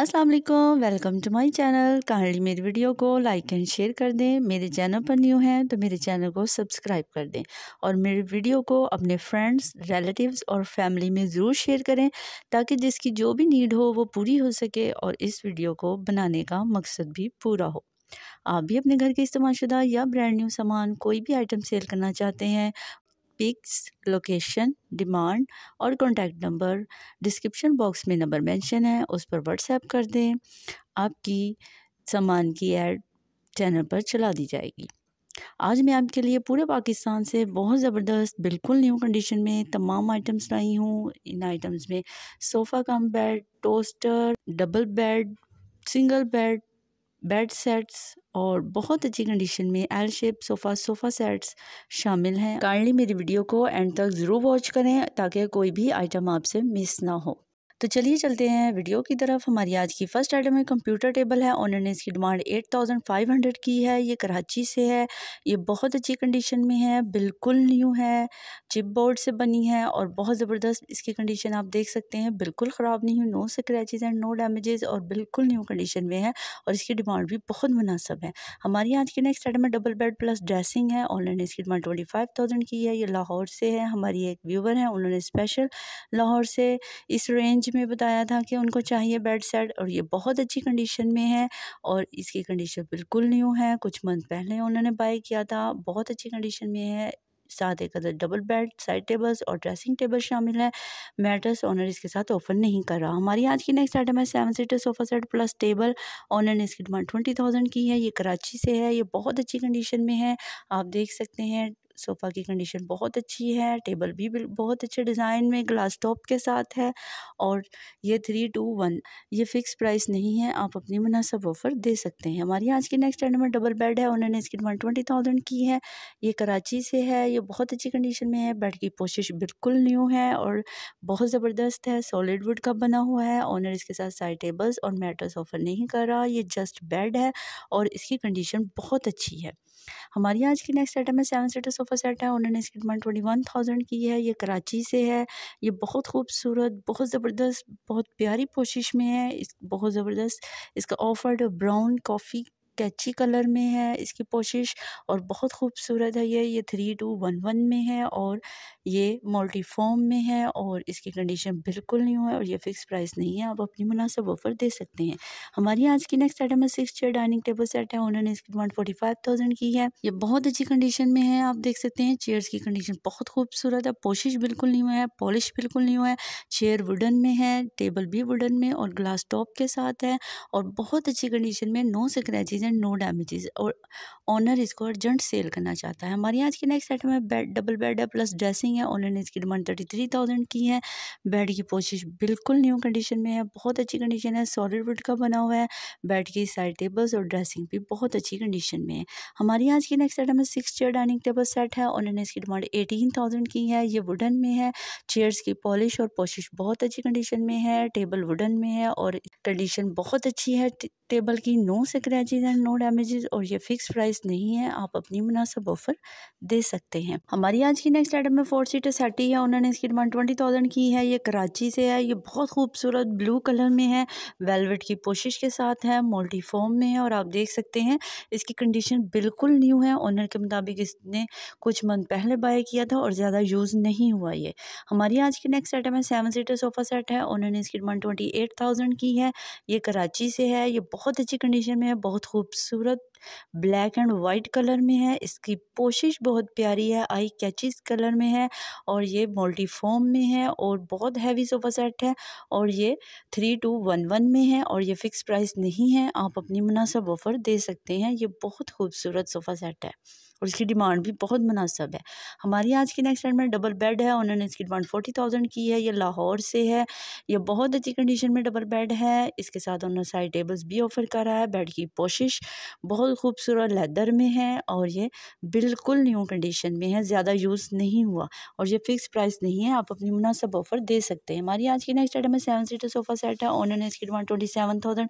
अस्सलाम वालेकुम welcome to my channel kindly मेरी वीडियो को लाइक एंड शेयर कर दें मेरे चैनल पर न्यू हैं तो मेरे चैनल को सब्सक्राइब कर दें और मेरी वीडियो को अपने फ्रेंड्स रिलेटिव्स और फैमिली में ज़रूर शेयर करें ताकि जिसकी जो भी नीड हो वो पूरी हो सके और इस वीडियो को बनाने का मकसद भी पूरा हो आप भी अपने घर के इस्तेमालशुदा या ब्रांड न्यू सामान कोई भी आइटम सेल करना चाहते हैं पिक्स लोकेशन डिमांड और कॉन्टैक्ट नंबर डिस्क्रिप्शन बॉक्स में नंबर मेंशन है उस पर व्हाट्सएप कर दें आपकी सामान की एड चैनल पर चला दी जाएगी आज मैं आपके लिए पूरे पाकिस्तान से बहुत ज़बरदस्त बिल्कुल न्यू कंडीशन में तमाम आइटम्स लाई हूँ इन आइटम्स में sofa cum bed toaster double bed single bed bed sets और बहुत अच्छी कंडीशन में L shape sofa sofa sets शामिल हैं काइंडली मेरी वीडियो को एंड तक ज़रूर वॉच करें ताकि कोई भी आइटम आपसे मिस ना हो तो चलिए चलते हैं वीडियो की तरफ हमारी आज की फ़र्स्ट आइटम है कंप्यूटर टेबल है ऑनर ने इसकी डिमांड 8500 की है ये कराची से है ये बहुत अच्छी कंडीशन में है बिल्कुल न्यू है चिप बोर्ड से बनी है और बहुत ज़बरदस्त इसकी कंडीशन आप देख सकते हैं बिल्कुल ख़राब नहीं हुई no scratches and no damages और बिल्कुल न्यू कंडीशन में है और इसकी डिमांड भी बहुत मुनासब है हमारे यहाँ आज की नेक्स्ट आइटम में डबल बेड प्लस ड्रेसिंग है ऑनलाइन इसकी डिमांड ट्वेंटी फाइव थाउजेंड की है ये लाहौर से है हमारी एक व्यूवर है उन्होंने स्पेशल लाहौर से इस रेंज में बताया था कि उनको चाहिए बेड सेट और ये बहुत अच्छी कंडीशन में है और इसकी कंडीशन बिल्कुल न्यू है कुछ मंथ पहले उन्होंने बाय किया था बहुत अच्छी कंडीशन में है साथ एक other double bed side tables और ड्रेसिंग टेबल शामिल है मैटर्स ऑनर इसके साथ ऑफर नहीं कर रहा हमारी आज की नेक्स्ट आइटम है seven seater sofa set plus table owner ने इसकी डिमांड ट्वेंटी थाउजेंड की है ये कराची से है ये बहुत अच्छी कंडीशन में है आप देख सकते हैं सोफ़ा की कंडीशन बहुत अच्छी है टेबल भी बहुत अच्छे डिज़ाइन में ग्लास टॉप के साथ है और ये थ्री टू वन ये फ़िक्स प्राइस नहीं है आप अपनी मुनासब ऑफ़र दे सकते हैं हमारी आज की नेक्स्ट एंड में डबल बेड है उन्होंने इसकी वन ट्वेंटी थाउजेंड की है ये कराची से है ये बहुत अच्छी कंडीशन में है बेड की पोशिश बिल्कुल न्यू है और बहुत ज़बरदस्त है सॉलिड वुड का बना हुआ है ऑनर इसके साथ साइड टेबल्स और मैटर्स ऑफ़र नहीं कर रहा ये जस्ट बेड है और इसकी कंडीशन बहुत अच्छी है हमारी आज की नेक्स्ट आइटम है सेवन सीटर्स सोफ़ा सेट है उन्होंने इसकी डिमांड ट्वेंटी वन थाउजेंड की है ये कराची से है ये बहुत खूबसूरत बहुत ज़बरदस्त बहुत प्यारी कोशिश में है इस बहुत ज़बरदस्त इसका offered brown coffee catchy colour में है इसकी पोशिश और बहुत खूबसूरत है ये ये थ्री टू वन वन में है और ये फॉर्म में है और इसकी कंडीशन बिल्कुल न्यू है और ये फिक्स प्राइस नहीं है आप अपनी मुनासिब ऑफर दे सकते हैं हमारी आज की नेक्स्ट आइटम है six chair dining table set है उन्होंने इसकी डिमांड फोर्टी फाइव थाउजेंड की है ये बहुत अच्छी कंडीशन में है आप देख सकते हैं चेयर्स की कंडीशन बहुत खूबसूरत है पोशिश बिल्कुल नहीं हुआ है पॉलिश बिल्कुल नहीं हुआ है चेयर वुडन में है टेबल भी वुडन में और ग्लास टॉप के साथ है और बहुत अच्छी कंडीशन में no scratches and no damages और ऑनर इसको अर्जेंट सेल करना चाहता है हमारी आज की नेक्स्ट आइटम है बेड डबल बेड है प्लस ड्रेसिंग नहीं है ऑनलाइन इसकी डिमांड थर्टी थ्री थाउजेंड की है बेड की पोशिश बिल्कुल न्यू कंडीशन में है बहुत अच्छी कंडीशन है सॉलिड वुड का बना हुआ है बेड की साइड टेबल्स और ड्रेसिंग भी बहुत अच्छी कंडीशन में है हमारी आज की नेक्स्ट आइटम है six chair dining table set है ऑनलाइन इसकी डिमांड एटीन थाउजेंड की है ये वुडन में है चेयर्स की पॉलिश और पोशिश बहुत अच्छी कंडीशन में है टेबल वुडन में है और कंडीशन बहुत अच्छी है टेबल की no scratches and no damages और ये फिक्स प्राइस नहीं है आप अपनी मुनासिब ऑफर दे सकते हैं हमारी आज की नेक्स्ट आइटम है फोर फोर सीटर सेटी है उन्होंने इसकी डिमांड ट्वेंटी थाउजेंड की है ये कराची से है ये बहुत खूबसूरत ब्लू कलर में है वेलवेट की पोशिश के साथ है मोल्टी फॉर्म में है और आप देख सकते हैं इसकी कंडीशन बिल्कुल न्यू है ओनर के मुताबिक इसने कुछ मंथ पहले बाय किया था और ज़्यादा यूज़ नहीं हुआ ये हमारी आज की नेक्स्ट सेट है सेवन सीटर सोफ़ा सेट है उन्होंने इसकी डिमांड ट्वेंटी एट थाउजेंड की है ये कराची से है ये बहुत अच्छी कंडीशन में है बहुत खूबसूरत ब्लैक एंड वाइट कलर में है इसकी पोशिश बहुत प्यारी है आई कैचिस कलर में है और ये मोल्टीफॉर्म में है और बहुत हैवी सोफ़ा सेट है और ये थ्री टू वन वन में है और ये फ़िक्स प्राइस नहीं है आप अपनी मुनासब ऑफ़र दे सकते हैं ये बहुत खूबसूरत सोफ़ा सेट है और इसकी डिमांड भी बहुत मुनासब है हमारी आज की नेक्स्ट में डबल बेड है उन्होंने इसकी डिमांड फोर्टी थाउजेंड की है ये लाहौर से है ये बहुत अच्छी कंडीशन में डबल बेड है इसके साथ उन्होंने सारी टेबल्स भी ऑफर करा है बेड की पोशिश बहुत खूबसूरत लेदर में है और ये बिल्कुल न्यू कंडीशन में है ज़्यादा यूज़ नहीं हुआ और ये फिक्स प्राइस नहीं है आप अपनी मुनासब ऑफर दे सकते हैं हमारी आज की नेक्स्ट आइटम में सेवन सीटर सोफ़ा सेट है उन्होंने इसकी demand twenty seven thousand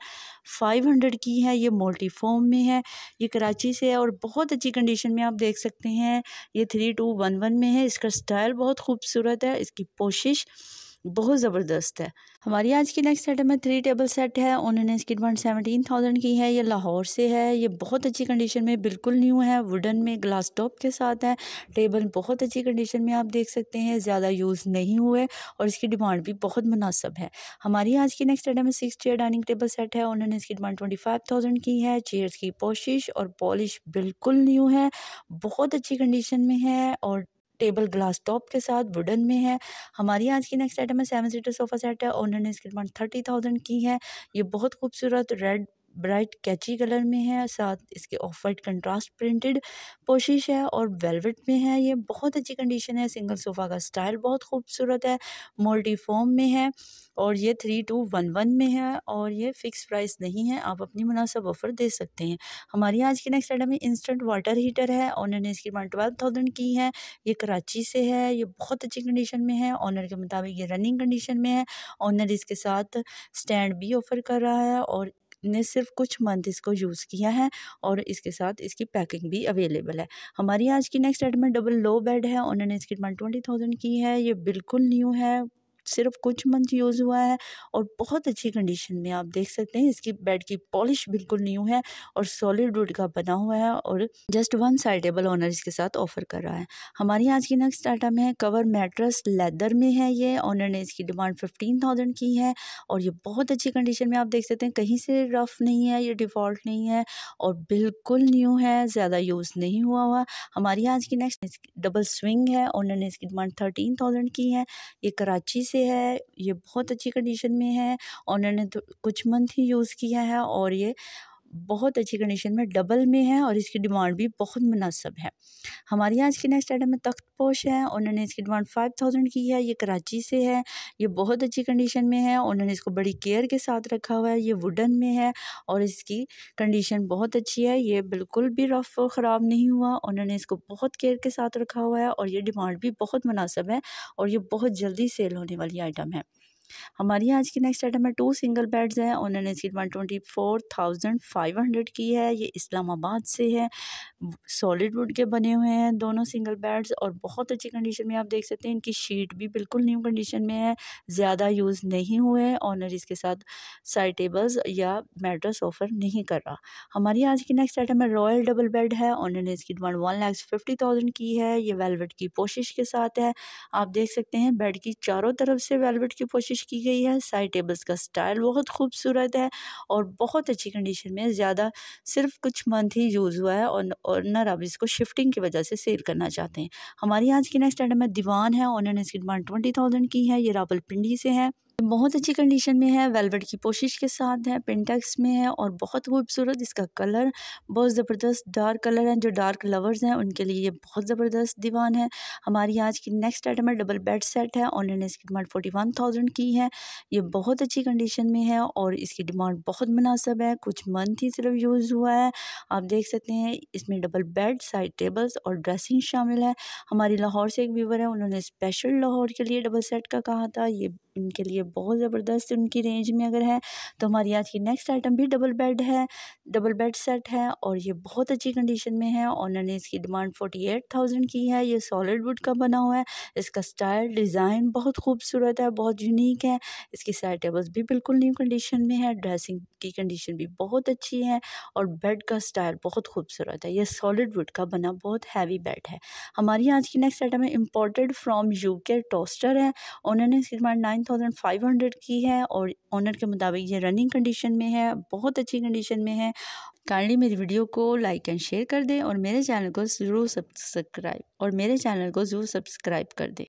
five hundred की है ये मोल्टीफॉर्म में है ये कराची से है और बहुत अच्छी कंडीशन में आप देख सकते हैं ये थ्री टू वन वन में है इसका स्टाइल बहुत खूबसूरत है इसकी पोशिश बहुत ज़बरदस्त है हमारी आज की नेक्स्ट सेट में थ्री टेबल सेट है उन्होंने इसकी डिमांड सेवनटीन थाउजेंड की है ये लाहौर से है ये बहुत अच्छी कंडीशन में बिल्कुल न्यू है वुडन में ग्लास टॉप के साथ है टेबल बहुत अच्छी कंडीशन में आप देख सकते हैं ज़्यादा यूज़ नहीं हुए और इसकी डिमांड भी बहुत मुनासब है हमारी आज की नेक्स्ट सेटम six chair dining table set है उन्होंने इसकी डिमांड ट्वेंटी फाइव थाउजेंड की है चेयर्स की पोशिश और पॉलिश बिल्कुल न्यू है बहुत अच्छी कंडीशन में है और टेबल ग्लास टॉप के साथ वुडन में है हमारी आज की नेक्स्ट आइटम है सेवन सीटर सोफा सेट है ओनर ने इसकी डिमांड थर्टी थाउजेंड की है ये बहुत खूबसूरत रेड ब्राइट कैची कलर में है साथ इसके ऑफ वाइट कंट्रास्ट प्रिंटेड पोशिश है और वेलवेट में है ये बहुत अच्छी कंडीशन है सिंगल सोफ़ा का स्टाइल बहुत खूबसूरत है मोल्टी फॉर्म में है और ये थ्री टू वन वन में है और ये फ़िक्स प्राइस नहीं है आप अपनी मुनासब ऑफ़र दे सकते हैं हमारी आज की नेक्स्ट आइटम में इंस्टेंट वाटर हीटर है ऑनर ने इसकी डिमांड ट्वेल्व थाउजेंड की है ये कराची से है ये बहुत अच्छी कंडीशन में है ऑनर के मुताबिक ये रनिंग कंडीशन में है ऑनर इसके साथ स्टैंड भी ऑफ़र कर रहा है और ने सिर्फ कुछ मंथ इसको यूज़ किया है और इसके साथ इसकी पैकिंग भी अवेलेबल है हमारी आज की नेक्स्ट एड में डबल लो बेड है उन्होंने इसकी डिमांड ट्वेंटी थाउजेंड की है ये बिल्कुल न्यू है सिर्फ कुछ मंथ यूज़ हुआ है और बहुत अच्छी कंडीशन में आप देख सकते हैं इसकी बेड की पॉलिश बिल्कुल न्यू है और सॉलिड वुड का बना हुआ है और जस्ट वन साइडेबल ऑनर इसके साथ ऑफर कर रहा है हमारी आज की नेक्स्ट आइटम है कवर मैट्रस लेदर में है ये ऑनर ने इसकी डिमांड फिफ्टीन थाउजेंड की है और ये बहुत अच्छी कंडीशन में आप देख सकते हैं कहीं से रफ नहीं है ये डिफ़ॉल्ट नहीं है और बिल्कुल न्यू है ज़्यादा यूज़ नहीं हुआ हुआ हमारी आज की नेक्स्ट डबल स्विंग है ऑनर ने इसकी डिमांड थर्टीन थाउजेंड की है ये कराची से से है ये बहुत अच्छी कंडीशन में है उन्होंने तो कुछ मंथ ही यूज़ किया है और ये बहुत अच्छी कंडीशन में डबल में है और इसकी डिमांड भी बहुत मुनासब है हमारे यहाँ आज नेक्स्ट आइटम में तख्त पोश है उन्होंने इसकी डिमांड फाइव थाउजेंड की है ये कराची से है ये बहुत अच्छी कंडीशन में है उन्होंने इसको बड़ी केयर के साथ रखा हुआ है ये वुडन में है और इसकी कंडीशन बहुत अच्छी है ये बिल्कुल भी रफ ख़राब नहीं हुआ उन्होंने इसको बहुत केयर के साथ रखा हुआ है और ये डिमांड भी बहुत मुनासब है और ये बहुत जल्दी सेल होने वाली आइटम है हमारी आज की नेक्स्ट आइटम है टू सिंगल बेड्स हैं उन्होंने इसकी one twenty four thousand five hundred की है ये इस्लामाबाद से है सॉलिड वुड के बने हुए हैं दोनों सिंगल बेड्स और बहुत अच्छी कंडीशन में आप देख सकते हैं इनकी शीट भी बिल्कुल न्यू कंडीशन में है ज़्यादा यूज़ नहीं हुए हैं ऑनर इसके साथ साइड टेबल्स या मेट्रस ऑफर नहीं कर रहा हमारी आज की नेक्स्ट आइटम है रॉयल डबल बेड है ऑनर इसकी demand one lakhs fifty thousand की है ये वेलवेट की पोशिश के साथ है आप देख सकते हैं बेड की चारों तरफ से वेलवेट की पोशिश कोशिश की गई है साइड टेबल्स का स्टाइल बहुत खूबसूरत है और बहुत अच्छी कंडीशन में ज़्यादा सिर्फ कुछ मंथ ही यूज़ हुआ है और ऑनर अब इसको शिफ्टिंग की वजह से सेल करना चाहते हैं हमारी आज की नेक्स्ट आइटम है दीवान है ऑनर ने इसकी डिमांड ट्वेंटी थाउजेंड की है ये पिंडी से है बहुत अच्छी कंडीशन में है वेलवेट की पोशिश के साथ है पिंटेक्स में है और बहुत खूबसूरत इसका कलर बहुत ज़बरदस्त डार्क कलर है जो डार्क लवर्स हैं उनके लिए ये बहुत ज़बरदस्त दीवान है हमारी आज की नेक्स्ट आइटम है डबल बेड सेट है ऑनलाइन इसकी डिमांड फोर्टी वन थाउजेंड की है ये बहुत अच्छी कंडीशन में है और इसकी डिमांड बहुत मुनासब है कुछ मंथ ही सिर्फ यूज़ हुआ है आप देख सकते हैं इसमें डबल बेड साइड टेबल्स और ड्रेसिंग शामिल है हमारी लाहौर से एक व्यूवर है उन्होंने स्पेशल लाहौर के लिए डबल सेट का कहा था ये उनके लिए बहुत ज़बरदस्त उनकी रेंज में अगर है तो हमारी आज की नेक्स्ट आइटम भी डबल बेड है डबल बेड सेट है और ये बहुत अच्छी कंडीशन में है ऑनर ने इसकी डिमांड फोर्टी एट थाउजेंड की है ये सॉलिड वुड का बना हुआ है इसका स्टाइल डिज़ाइन बहुत खूबसूरत है बहुत यूनिक है इसकी साइड टेबल्स भी बिल्कुल न्यू कंडीशन में है ड्रेसिंग की कंडीशन भी बहुत अच्छी है और बेड का स्टाइल बहुत खूबसूरत है यह सॉलिड वुड का बना बहुत हैवी बेड है हमारी आज की नेक्स्ट आइटम है इम्पोर्टेड फ्रॉम के टोस्टर है उन्होंने इसकी demand nine thousand five hundred की है और ऑनर के मुताबिक ये रनिंग कंडीशन में है बहुत अच्छी कंडीशन में है काइंडली मेरी वीडियो को लाइक एंड शेयर कर दें और मेरे चैनल को ज़रूर सब्सक्राइब और मेरे चैनल को ज़रूर सब्सक्राइब कर दें